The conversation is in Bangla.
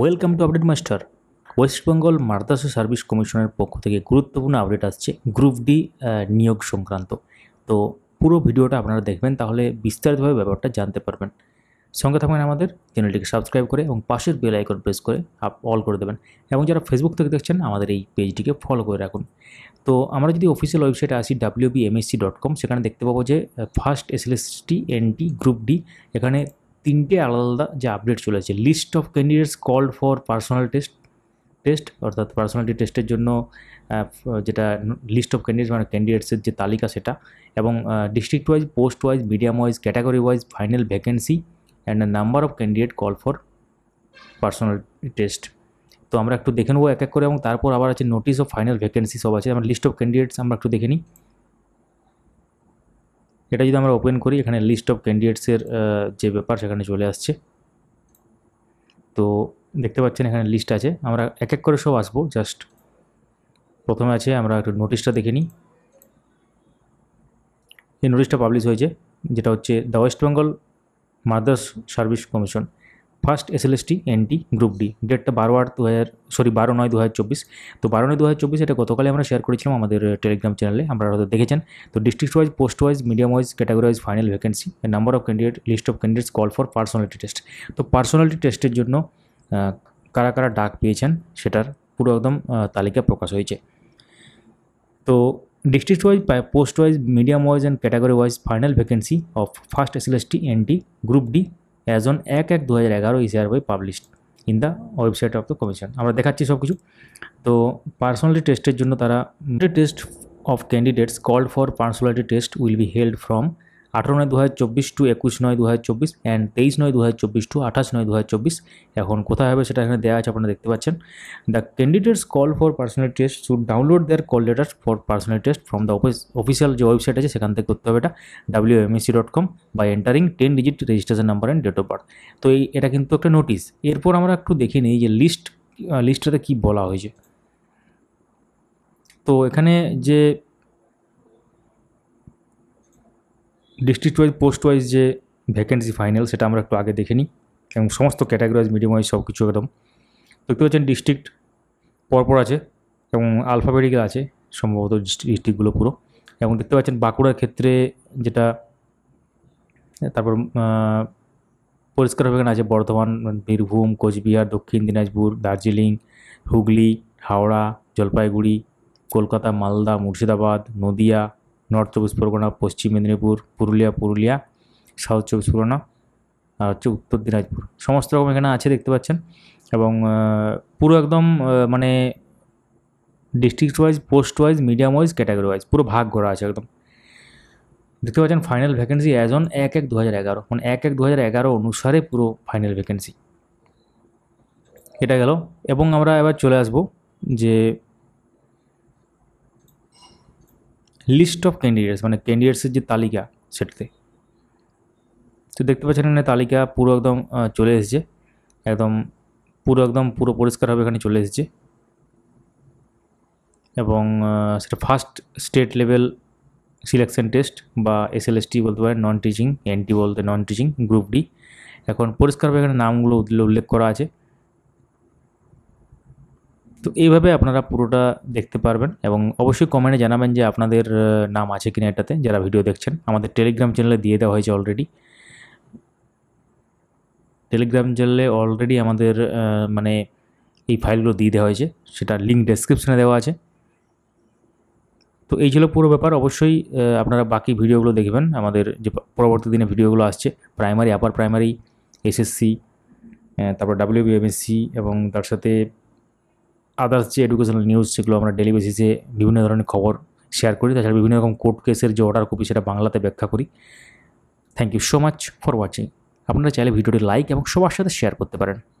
welcome to update master West Bengal Madrasa service কমিশনের পক্ষ থেকে গুরুত্বপূর্ণ আপডেট আসছে গ্রুপ ডি নিয়োগ সংক্রান্ত তো পুরো ভিডিওটা আপনারা দেখবেন তাহলে বিস্তারিতভাবে ব্যাপারটা জানতে পারবেন সঙ্গে থাকবেন আমাদের চ্যানেলটিকে সাবস্ক্রাইব করে এবং পাশের বেল আইকন প্রেস করে আপ অল করে দেবেন এবং যারা ফেসবুক থেকে দেখছেন আমাদের এই পেজটিকে ফলো করে রাখুন তো আমরা যদি অফিসিয়াল ওয়েবসাইটে আসি ডাব্লিউবিএমএসসি ডট কম সেখানে দেখতে পাবো যে first SLST NT group D এখানে তিনটে আলাদা আলাদা যে আপডেট চলে আসছে list of candidates call for personal test test অর্থাৎ পার্সোনালিটি টেস্টের জন্য যেটা লিস্ট অফ ক্যান্ডিডেটস মানে ক্যান্ডিডেটসের যে তালিকা সেটা এবং district wise post wise medium wise category wise final vacancy and number of candidate call for personal test তো আমরা একটু দেখে নেবো এক এক করে এবং তারপর আবার আছে নোটিস অফ ফাইনাল ভ্যাকেন্সি সব আছে আমরা লিস্ট অফ ক্যান্ডিডেটস আমরা একটু দেখে নিই এটা যদি আমরা ওপেন করি এখানে লিস্ট অফ ক্যান্ডিডেটসের যে ব্যাপার সেখানে চলে আসছে তো দেখতে পাচ্ছেন এখানে লিস্ট আছে আমরা এক এক করে সব আসবো জাস্ট প্রথমে আছে আমরা একটু নোটিশটা দেখে নিই এই নোটিশটা পাবলিশ হয়েছে যেটা হচ্ছে the West Bengal Madrasah service commission first S N NT group D ডেটটা বারো আট দু হাজার সরি বারো নয় দু হাজার চব্বিশ তো বারো নয় দু হাজার চব্বিশ এটা গতকালে আমরা শেয়ার করেছিলাম আমাদের টেলিগ্রাম চ্যানেলে আমরা হয়তো দেখেছেন তো district wise post wise medium wise category wise final vacancy number of candidate list of candidates call for personality test তো পার্সোনালিটি টেস্টের জন্য কারা কারা ডাক পেয়েছেন সেটার পুরো একদম তালিকা প্রকাশ হয়েছে তো district wise post wise medium wise and category wise final vacancy of first N T group D as on এক এক দু হাজার এগারো ইসিআর e বই published in the website of the commission আমরা দেখাচ্ছি সব কিছু তো পার্সোনালিটি টেস্টের জন্য তারা test of candidates called for personality test will be held from আঠারো নয় দু হাজার চব্বিশ টু একুশ নয় দু হাজার চব্বিশ অ্যান্ড তেইশ নয় দু হাজার চব্বিশ টু আঠাশ নয় দু হাজার চব্বিশ এখন কোথায় হবে সেটা এখানে দেওয়া আছে আপনারা দেখতে পাচ্ছেন the candidates call for personal test should download their call letter for personal test from the official যে ওয়েবসাইট আছে সেখান থেকে করতে হবে এটা W MSC dot com by entering ten digit registration number and date of birth তো এই এটা কিন্তু একটা নোটিশ এরপর আমরা একটু দেখে নিই যে লিস্ট লিস্টটাতে কী বলা হয়েছে তো এখানে যে ডিস্ট্রিক্ট ওয়াইজ পোস্ট ওয়াইজ যে ভ্যাকেন্সি ফাইনাল সেটা আমরা একটু আগে দেখে নিই এবং সমস্ত ক্যাটাগরি ওয়াইজ মিডিয়াম ওয়াইজ সব কিছু একদম দেখতে পাচ্ছেন ডিস্ট্রিক্ট পরপর আছে এবং আলফাবেটিক্যাল আছে সম্ভবত ডিস্ট্রিক্টগুলো পুরো এবং দেখতে পাচ্ছেন বাঁকুড়ার ক্ষেত্রে যেটা তারপর পরিষ্কারভাবে আছে বর্ধমান বীরভূম কোচবিহার দক্ষিণ দিনাজপুর দার্জিলিং হুগলি হাওড়া জলপাইগুড়ি কলকাতা মালদা মুর্শিদাবাদ নদিয়া নর্থ চব্বিশ পরগনা পশ্চিম মেদিনীপুর পুরুলিয়া পুরুলিয়া সাউথ চব্বিশ পরগনা আর হচ্ছে উত্তর দিনাজপুর সমস্ত রকম এখানে আছে দেখতে পাচ্ছেন এবং পুরো একদম মানে district wise post wise medium wise category wise পুরো ভাগ করা আছে একদম দেখতে পাচ্ছেন ফাইনাল ভ্যাকেন্সি অ্যাজ অন এক এক দু হাজার এগারো মানে এক এক দু হাজার এগারো অনুসারে পুরো ফাইনাল ভ্যাকেন্সি এটা গেল এবং আমরা এবার চলে আসব যে লিস্ট অফ ক্যান্ডিডেটস মানে ক্যান্ডিডেটসের যে তালিকা সেটাতে তো দেখতে পাচ্ছেন এখানে তালিকা পুরো একদম চলে এসেছে একদম পুরো একদম পুরো পরিষ্কারভাবে এখানে চলে এসেছে এবং সেটা first state level selection test বা এস এস এল টি বলতে পারেন নন টিচিং টি বলতে নন টিচিং গ্রুপ ডি এখন পরিষ্কারভাবে এখানে নামগুলো উল্লেখ করা আছে তো এইভাবে আপনারা পুরোটা দেখতে পারবেন এবং অবশ্যই কমেন্টে জানাবেন যে আপনাদের নাম আছে কিনা এটাতে যারা ভিডিও দেখছেন আমাদের টেলিগ্রাম চ্যানেলে দিয়ে দেওয়া হয়েছে অলরেডি টেলিগ্রাম চ্যানেলে অলরেডি আমাদের মানে এই ফাইলগুলো দিয়ে দেওয়া হয়েছে সেটা লিঙ্ক ডেসক্রিপশানে দেওয়া আছে তো এই ছিল পুরো ব্যাপার অবশ্যই আপনারা বাকি ভিডিওগুলো দেখবেন আমাদের যে পরবর্তী দিনে ভিডিওগুলো আসছে প্রাইমারি আপার প্রাইমারি এসএসসি তারপর ডাব্লিউবিএমএসসি এবং তার সাথে আদার্স যে এডুকেশনাল নিউজ সেগুলো আমরা ডেলি বেসিসে বিভিন্ন ধরনের খবর শেয়ার করি তাছাড়া বিভিন্ন রকম কোর্ট কেসের যে অর্ডার কপি সেটা বাংলাতে ব্যাখ্যা করি thank you so much for watching আপনারা চাইলে ভিডিওটি লাইক এবং সবার সাথে শেয়ার করতে পারেন